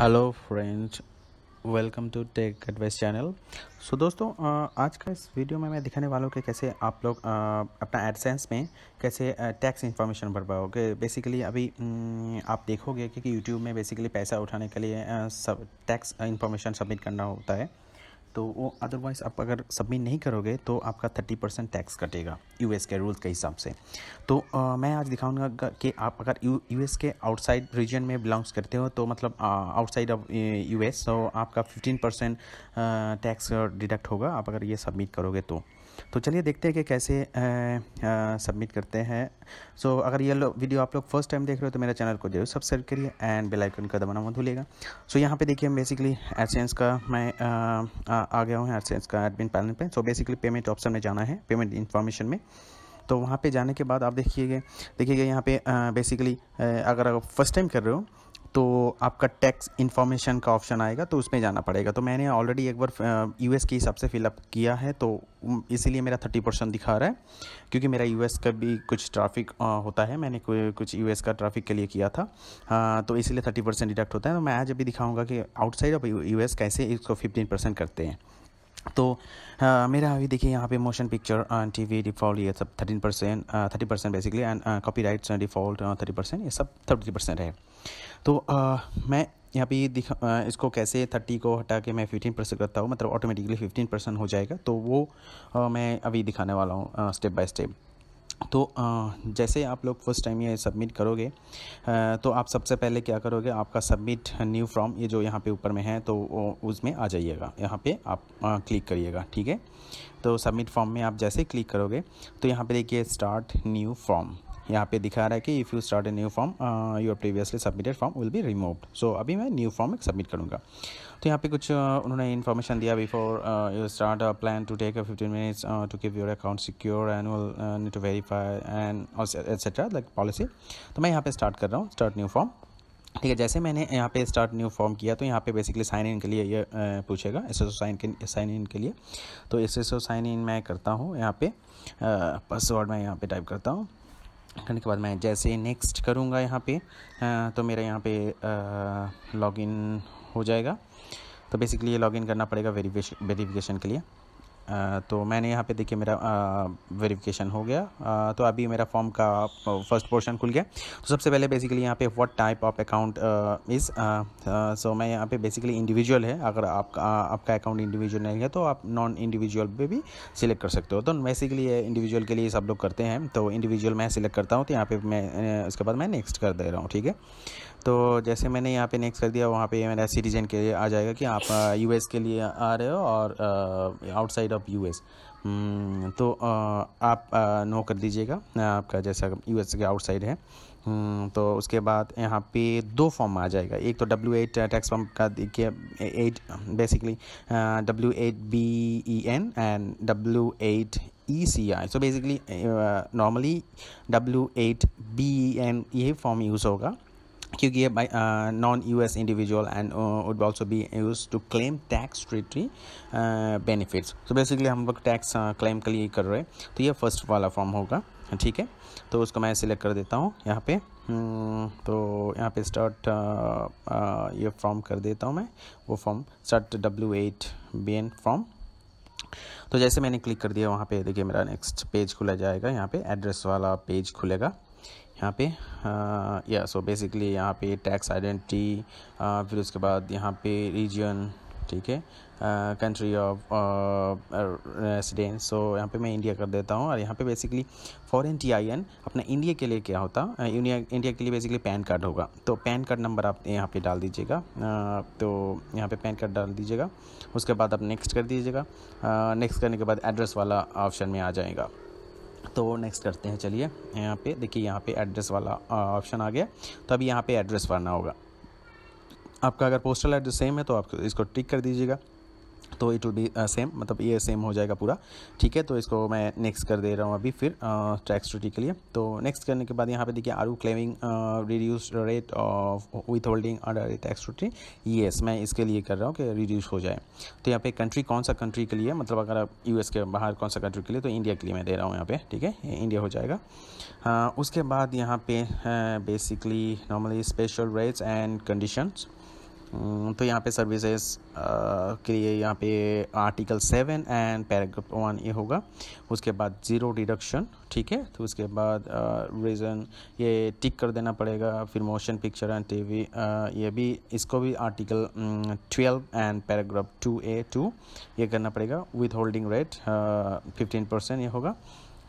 hello friends welcome to tech advice channel so दोस्तों आज का इस वीडियो में मैं दिखाने वाला हूँ कि कैसे आप लोग अपना एडसेंस में कैसे टैक्स इन्फॉर्मेशन भर पाओगे बेसिकली अभी आप देखोगे कि यूट्यूब में बेसिकली पैसा उठाने के लिए सब टैक्स इन्फॉर्मेशन सबमिट करना होता है तो वो अदरवाइज़ आप अगर सबमिट नहीं करोगे तो आपका थर्टी परसेंट टैक्स कटेगा यू के रूल्स के हिसाब से तो आ, मैं आज दिखाऊंगा कि आप अगर यू के आउटसाइड रीजन में बिलोंग्स करते हो तो मतलब आउटसाइड ऑफ यू तो आपका फिफ्टीन परसेंट टैक्स डिडक्ट होगा आप अगर ये सबमिट करोगे तो तो चलिए देखते हैं कि कैसे सबमिट करते हैं सो so, अगर ये वीडियो आप लोग फर्स्ट टाइम देख रहे हो तो मेरे चैनल को जरूर सब्सक्राइब करिए एंड बेल आइकन का दबाना मत भूलिएगा सो so, यहाँ पे देखिए बेसिकली एडसेंस का मैं आ, आ, आ गया हूँ एडसेंस का एडमिन पैनल पे सो बेसिकली पेमेंट ऑप्शन में जाना है पेमेंट इन्फॉर्मेशन में तो वहाँ पर जाने के बाद आप देखिएगा देखिएगा यहाँ पर बेसिकली अगर आप फर्स्ट टाइम कर रहे हो तो आपका टैक्स इन्फॉर्मेशन का ऑप्शन आएगा तो उसमें जाना पड़ेगा तो मैंने ऑलरेडी एक बार एस के हिसाब से फिलअप किया है तो इसीलिए मेरा थर्टी परसेंट दिखा रहा है क्योंकि मेरा एस का भी कुछ ट्रैफिक होता है मैंने कुछ एस का ट्रैफिक के लिए किया था आ, तो इसीलिए थर्टी परसेंट डिडक्ट होता है तो मैं आज अभी दिखाऊँगा कि आउटसाइड ऑफ एस कैसे इसको फिफ्टीन परसेंट करते हैं तो आ, हाँ, मेरा अभी देखिए यहाँ पे motion picture T V default ये सब thirteen percent thirty percent basically and copyrights default thirty percent ये सब थर्टी परसेंट है तो आ, मैं यहाँ पे दिखा इसको कैसे थर्टी को हटा के मैं फिफ्टीन परसेंट करता हूँ मतलब ऑटोमेटिकली फिफ्टीन परसेंट हो जाएगा तो वो आ, मैं अभी दिखाने वाला हूँ स्टेप बाय स्टेप तो जैसे आप लोग फर्स्ट टाइम ये सबमिट करोगे तो आप सबसे पहले क्या करोगे आपका सबमिट न्यू फॉर्म ये जो यहाँ पे ऊपर में है तो उसमें आ जाइएगा यहाँ पे आप क्लिक करिएगा ठीक है तो सबमिट फॉर्म में आप जैसे क्लिक करोगे तो यहाँ पे देखिए स्टार्ट न्यू फॉर्म यहाँ पे दिखा रहा है कि if you start a new form your previously submitted form will be removed so अभी मैं न्यू फॉर्म सबमिट करूँगा तो यहाँ पे कुछ उन्होंने इन्फॉर्मेशन दिया before you start a plan to take a fifteen minutes to keep your account secure annual need to verify and etcetera like policy तो मैं यहाँ पे स्टार्ट कर रहा हूँ स्टार्ट न्यू फॉर्म ठीक है जैसे मैंने यहाँ पे स्टार्ट न्यू फॉर्म किया तो यहाँ पे बेसिकली साइन इन के लिए ये पूछेगा एस एस ओ साइन के साइन इन के लिए तो S S O sign in मैं करता हूँ यहाँ पे पासवर्ड मैं यहाँ पे टाइप करता हूँ करने के बाद मैं जैसे नेक्स्ट करूँगा यहाँ पे तो मेरा यहाँ पे लॉगिन हो जाएगा तो बेसिकली ये लॉगिन करना पड़ेगा वेरीफिकेशन के लिए तो मैंने यहाँ पे देखिए मेरा वेरिफिकेशन हो गया आ, तो अभी मेरा फॉर्म का फर्स्ट पोर्शन खुल गया तो सबसे पहले बेसिकली यहाँ पे what type of account is so मैं यहाँ पे बेसिकली इंडिविजुअल है अगर आपका आपका अकाउंट इंडिविजुअल नहीं है तो आप नॉन इंडिविजुअल पे भी सिलेक्ट कर सकते हो तो बेसिकली ये इंडिविजुअल के लिए सब लोग करते हैं तो इंडिविजुअल मैं सिलेक्ट करता हूँ तो यहाँ पर मैं उसके बाद मैं नेक्स्ट कर दे रहा हूँ ठीक है तो जैसे मैंने यहाँ पे नेक्स्ट कर दिया वहाँ पे मेरा सिटीजन के लिए आ जाएगा कि आप यूएस के लिए आ रहे हो और आउटसाइड ऑफ एस हम्म, तो आप नो कर दीजिएगा आपका जैसा यू के आउटसाइड है हम्म, तो उसके बाद यहाँ पे दो फॉर्म आ जाएगा एक तो डब्ल्यू एट टैक्स फॉर्म का देखिए eight basically W eight B E N and W eight E C I so basically normally W eight B E N यही फॉर्म यूज़ होगा क्योंकि ये non U S individual and would also be use to claim tax treaty benefits तो बेसिकली हम लोग tax claim uh, के लिए कर रहे हैं तो ये फर्स्ट वाला फॉर्म होगा ठीक है तो उसको मैं सिलेक्ट कर देता हूँ यहाँ पे हम्म, तो यहाँ पे स्टार्ट uh, uh, ये फॉर्म कर देता हूँ मैं वो form start W eight B N form तो जैसे मैंने क्लिक कर दिया वहाँ पे देखिए मेरा नेक्स्ट पेज खुला जाएगा यहाँ पे एड्रेस वाला पेज खुलेगा यहाँ पे या सो बेसिकली यहाँ पे टैक्स आइडेंटिटी uh, फिर उसके बाद यहाँ पे रीजन ठीक है कंट्री ऑफ रेसिडेंस सो यहाँ पे मैं इंडिया कर देता हूँ और यहाँ पे basically foreign T I N अपना इंडिया के लिए क्या होता इंडिया uh, इंडिया के लिए बेसिकली पैन कार्ड होगा तो पैन कार्ड नंबर आप यहाँ पे डाल दीजिएगा uh, तो यहाँ पे पैन कार्ड डाल दीजिएगा उसके बाद आप नेक्स्ट कर दीजिएगा नेक्स्ट करने के बाद एड्रेस वाला ऑप्शन में आ जाएगा तो नेक्स्ट करते हैं चलिए यहाँ पे देखिए यहाँ पे एड्रेस वाला ऑप्शन आ गया तो अभी यहाँ पे एड्रेस भरना होगा आपका अगर पोस्टल एड्रेस सेम है तो आप इसको टिक कर दीजिएगा तो इट विल बी सेम मतलब ये सेम हो जाएगा पूरा ठीक है तो इसको मैं नेक्स्ट कर दे रहा हूँ अभी फिर टैक्स uh, ड्यूटी के लिए तो नेक्स्ट करने के बाद यहाँ पे देखिए are you claiming reduce rate of withholding under tax duty yes मैं इसके लिए कर रहा हूँ कि रिड्यूस हो जाए तो यहाँ पे कंट्री कौन सा कंट्री के लिए मतलब अगर आप यू के बाहर कौन सा कंट्री के लिए तो इंडिया के लिए मैं दे रहा हूँ यहाँ पे ठीक है इंडिया हो जाएगा आ, हाँ, उसके बाद यहाँ पे basically normally special rates and conditions हम्म, तो यहाँ पे सर्विसेज के लिए यहाँ पे article seven and paragraph one ये होगा उसके बाद ज़ीरो डिडक्शन ठीक है तो उसके बाद रीज़न ये टिक कर देना पड़ेगा फिर मोशन पिक्चर एंड टीवी ये भी इसको भी article twelve and paragraph two A two ये करना पड़ेगा withholding rate fifteen percent ये होगा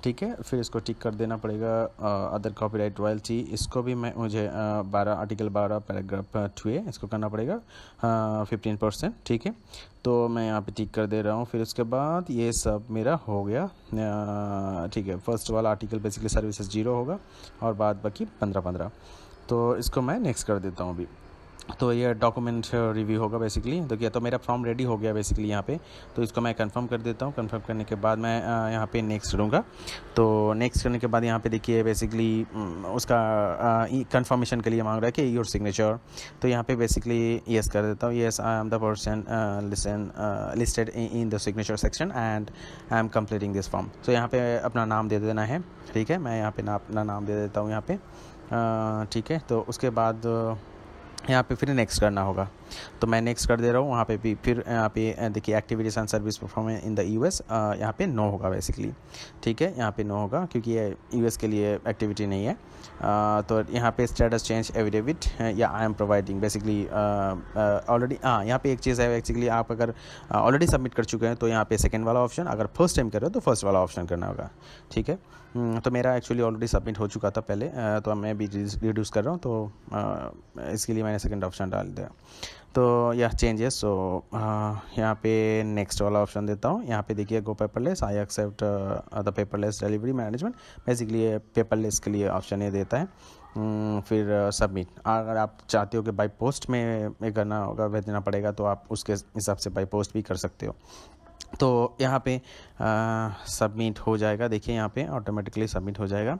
ठीक है फिर इसको टिक कर देना पड़ेगा अदर कॉपीराइट रॉयल्टी इसको भी मैं मुझे बारह आर्टिकल बारह पैराग्राफ टू इसको करना पड़ेगा फिफ्टीन परसेंट ठीक है तो मैं यहाँ पे टिक कर दे रहा हूँ फिर उसके बाद ये सब मेरा हो गया ठीक है फर्स्ट वाला आर्टिकल बेसिकली सर्विसेज जीरो होगा और बाद बाकी पंद्रह पंद्रह तो इसको मैं नेक्स्ट कर देता हूँ अभी तो ये डॉक्यूमेंट रिव्यू होगा बेसिकली तो क्या तो मेरा फॉर्म रेडी हो गया बेसिकली यहाँ पे तो इसको मैं कंफर्म कर देता हूँ कंफर्म करने के बाद मैं यहाँ पे नेक्स्ट करूँगा तो नेक्स्ट करने के बाद यहाँ पे देखिए बेसिकली उसका कंफर्मेशन के लिए मांग रहा है कि योर सिग्नेचर तो यहाँ पे बेसिकली येस कर देता हूँ yes I am the person listen listed in the signature section and I am completing this form तो यहाँ पर अपना नाम दे देना है ठीक है मैं यहाँ पर अपना नाम दे देता हूँ यहाँ पर ठीक है तो उसके बाद यहाँ पे फिर नेक्स्ट करना होगा तो मैं नेक्स्ट कर दे रहा हूँ वहाँ पे भी फिर यहाँ पे देखिए activities and service performance in the US यहाँ पे नो होगा बेसिकली ठीक है यहाँ पे नो होगा क्योंकि ये यूएस के लिए एक्टिविटी नहीं है आ, तो यहाँ पे स्टेटस चेंज एविडेविट या I am providing basically already हाँ यहाँ पे एक चीज़ है बेसिकली आप अगर ऑलरेडी सबमिट कर चुके हैं तो यहाँ पे सेकेंड वाला ऑप्शन अगर फर्स्ट टाइम कर रहे हो तो फर्स्ट वाला ऑप्शन करना होगा ठीक है हम्म, तो मेरा एक्चुअली ऑलरेडी सबमिट हो चुका था पहले तो मैं भी रिड्यूस कर रहा हूँ तो इसके लिए मैंने सेकंड ऑप्शन डाल दिया तो यह चेंजेस सो यहाँ पे नेक्स्ट वाला ऑप्शन देता हूँ यहाँ पे देखिए go paperless I accept the paperless delivery management basically paperless के लिए ऑप्शन ये देता है हम्म, फिर सबमिट अगर आप चाहते हो कि बाई पोस्ट में करना होगा भेजना पड़ेगा तो आप उसके हिसाब से बाई पोस्ट भी कर सकते हो तो यहाँ पे सबमिट हो जाएगा देखिए यहाँ पे ऑटोमेटिकली सबमिट हो जाएगा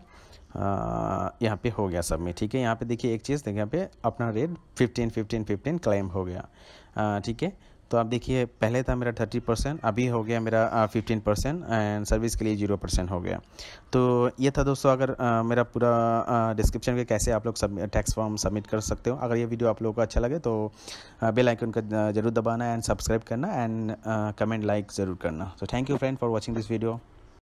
यहाँ पे हो गया सबमिट ठीक है यहाँ पे देखिए एक चीज़ देखिए यहाँ पे अपना rate fifteen fifteen fifteen claim हो गया ठीक है तो आप देखिए पहले था मेरा थर्टी परसेंट अभी हो गया मेरा फिफ्टीन परसेंट एंड सर्विस के लिए जीरो परसेंट हो गया तो ये था दोस्तों अगर आ, मेरा पूरा डिस्क्रिप्शन के कैसे आप लोग सब टैक्स फॉर्म सबमिट कर सकते हो अगर ये वीडियो आप लोगों को अच्छा लगे तो बेल आइकन का जरूर दबाना एंड सब्सक्राइब करना एंड कमेंट लाइक ज़रूर करना तो thank you friend for watching this video